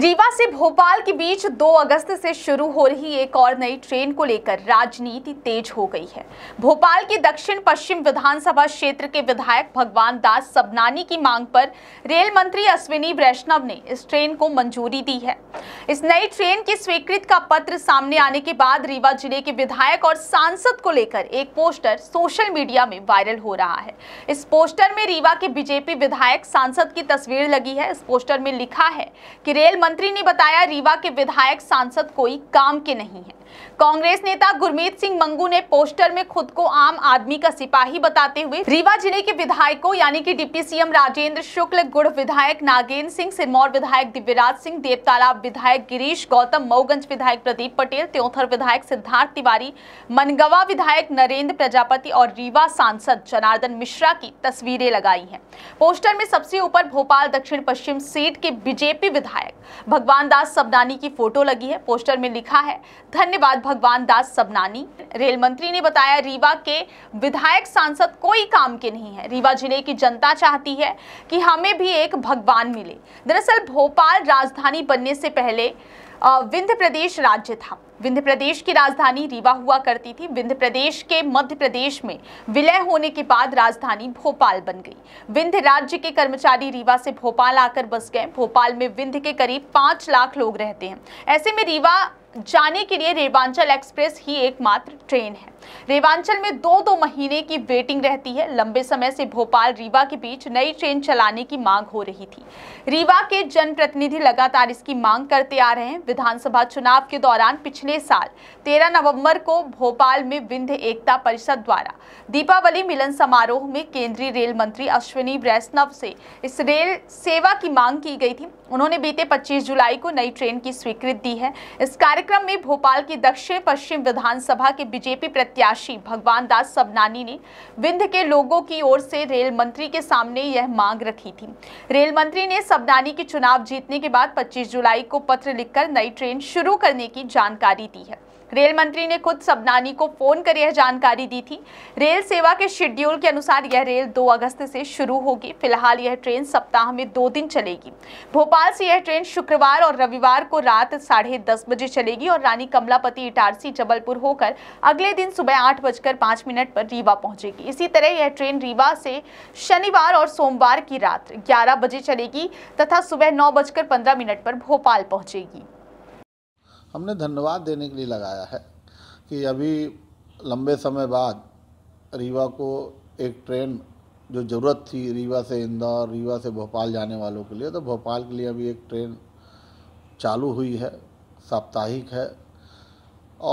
रीवा से भोपाल के बीच 2 अगस्त से शुरू हो रही एक और नई ट्रेन को लेकर राजनीति तेज हो गई है भोपाल के दक्षिण पश्चिम विधानसभा क्षेत्र के विधायक भगवान दास सबनानी की मांग पर रेल मंत्री अश्विनी वैष्णव ने इस ट्रेन को मंजूरी दी है इस नई ट्रेन की स्वीकृत का पत्र सामने आने के बाद रीवा जिले के विधायक और सांसद को लेकर एक पोस्टर सोशल मीडिया में वायरल हो रहा है इस पोस्टर में रीवा के बीजेपी विधायक सांसद की तस्वीर लगी है इस पोस्टर में लिखा है कि रेल मुख्यमंत्री ने बताया रीवा के विधायक सांसद कोई काम के नहीं है कांग्रेस नेता गुरमीत सिंह मंगू ने पोस्टर में खुद को आम आदमी का सिपाही बताते हुए रीवा जिले के विधायकों यानी कि डिप्टी सीएम राजेंद्र शुक्ल गुड़ विधायक नागेंद्र सिंह सिरमौर विधायक दिव्यराज सिंह देवतालाब विधायक गिरीश गौतम मऊगंज विधायक प्रदीप पटेल त्योथर विधायक सिद्धार्थ तिवारी मनगवा विधायक नरेंद्र प्रजापति और रीवा सांसद जनार्दन मिश्रा की तस्वीरें लगाई है पोस्टर में सबसे ऊपर भोपाल दक्षिण पश्चिम सीट के बीजेपी विधायक भगवान दास सबनानी की फोटो लगी है पोस्टर में लिखा है धन्यवाद भगवान दास सबनानी रेल मंत्री ने बताया रीवा के विधायक सांसद कोई काम के नहीं है रीवा जिले की जनता चाहती है कि हमें भी एक भगवान मिले दरअसल भोपाल राजधानी बनने से पहले विंध्य प्रदेश राज्य था विंध्य प्रदेश की राजधानी रीवा हुआ करती थी विंध्य प्रदेश के मध्य प्रदेश में विलय होने के बाद राजधानी भोपाल बन गई विंध्य राज्य के कर्मचारी रीवा से भोपाल आकर बस गए भोपाल में विंध्य के करीब पाँच लाख लोग रहते हैं ऐसे में रीवा जाने के लिए रेवांचल एक्सप्रेस ही एकमात्र ट्रेन है रेवांचल में दो दो महीने की वेटिंग रहती है लंबे समय से भोपाल रीवा के बीच नई ट्रेन चलाने की मांग हो रही थी रीवा के जनप्रतिनिधि लगातार इसकी मांग करते आ रहे हैं विधानसभा चुनाव के दौरान पिछले साल 13 नवंबर को भोपाल में विंध्य एकता परिषद द्वारा दीपावली मिलन समारोह में केंद्रीय रेल मंत्री अश्विनी वैष्णव से इस रेल सेवा की मांग की गई थी उन्होंने बीते 25 जुलाई को नई ट्रेन की स्वीकृति दी है इस कार्यक्रम में भोपाल की दक्षिण पश्चिम विधानसभा के बीजेपी प्रत्याशी भगवान दास सबनानी ने विंध्य के लोगों की ओर से रेल मंत्री के सामने यह मांग रखी थी रेल मंत्री ने सबनानी के चुनाव जीतने के बाद 25 जुलाई को पत्र लिखकर नई ट्रेन शुरू करने की जानकारी दी है रेल मंत्री ने खुद सबनानी को फोन कर यह जानकारी दी थी रेल सेवा के शेड्यूल के अनुसार यह रेल 2 अगस्त से शुरू होगी फिलहाल यह ट्रेन सप्ताह में दो दिन चलेगी भोपाल से यह ट्रेन शुक्रवार और रविवार को रात साढ़े दस बजे चलेगी और रानी कमलापति इटारसी जबलपुर होकर अगले दिन सुबह आठ बजकर पाँच मिनट पर रीवा पहुंचेगी इसी तरह यह ट्रेन रीवा से शनिवार और सोमवार की रात ग्यारह बजे चलेगी तथा सुबह नौ बजकर पंद्रह मिनट पर भोपाल पहुंचेगी हमने धन्यवाद देने के लिए लगाया है कि अभी लंबे समय बाद रीवा को एक ट्रेन जो ज़रूरत थी रीवा से इंदौर रीवा से भोपाल जाने वालों के लिए तो भोपाल के लिए अभी एक ट्रेन चालू हुई है साप्ताहिक है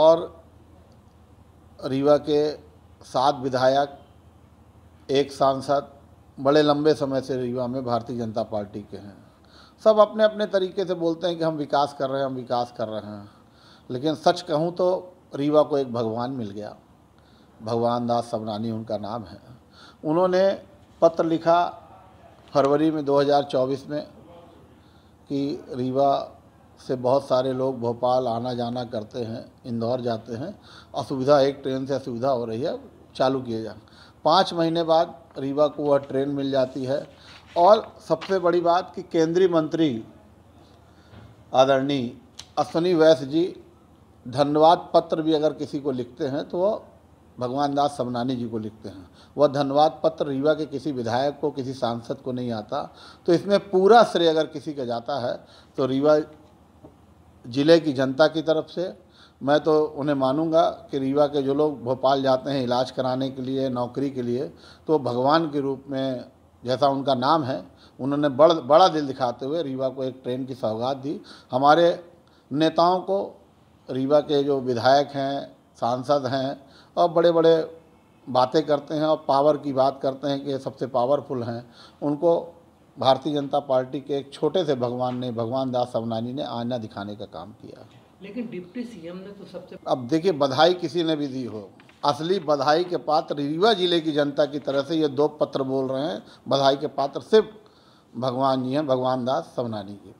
और रीवा के सात विधायक एक सांसद बड़े लंबे समय से रीवा में भारतीय जनता पार्टी के हैं सब अपने अपने तरीके से बोलते हैं कि हम विकास कर रहे हैं हम विकास कर रहे हैं लेकिन सच कहूँ तो रीवा को एक भगवान मिल गया भगवान दास सबरानी उनका नाम है उन्होंने पत्र लिखा फरवरी में 2024 में कि रीवा से बहुत सारे लोग भोपाल आना जाना करते हैं इंदौर जाते हैं असुविधा एक ट्रेन से असुविधा हो रही है चालू किए जाए पाँच महीने बाद रीवा को वह ट्रेन मिल जाती है और सबसे बड़ी बात कि केंद्रीय मंत्री आदरणीय अश्विनी वैश्य जी धन्यवाद पत्र भी अगर किसी को लिखते हैं तो वह भगवान दास समनानी जी को लिखते हैं वह धन्यवाद पत्र रीवा के किसी विधायक को किसी सांसद को नहीं आता तो इसमें पूरा श्रेय अगर किसी का जाता है तो रीवा ज़िले की जनता की तरफ से मैं तो उन्हें मानूंगा कि रीवा के जो लोग भोपाल जाते हैं इलाज कराने के लिए नौकरी के लिए तो भगवान के रूप में जैसा उनका नाम है उन्होंने बड़ बड़ा दिल दिखाते हुए रीवा को एक ट्रेन की सौगात दी हमारे नेताओं को रीवा के जो विधायक हैं सांसद हैं और बड़े बड़े बातें करते हैं और पावर की बात करते हैं कि सबसे पावरफुल हैं उनको भारतीय जनता पार्टी के एक छोटे से भगवान ने भगवान दास सवनानी ने आना दिखाने का काम किया लेकिन डिप्टी सीएम ने तो सबसे अब देखिए बधाई किसी ने भी दी हो असली बधाई के पात्र रीवा जिले की जनता की तरह से ये दो पत्र बोल रहे हैं बधाई के पात्र सिर्फ भगवान जी हैं भगवान दास सवनानी जी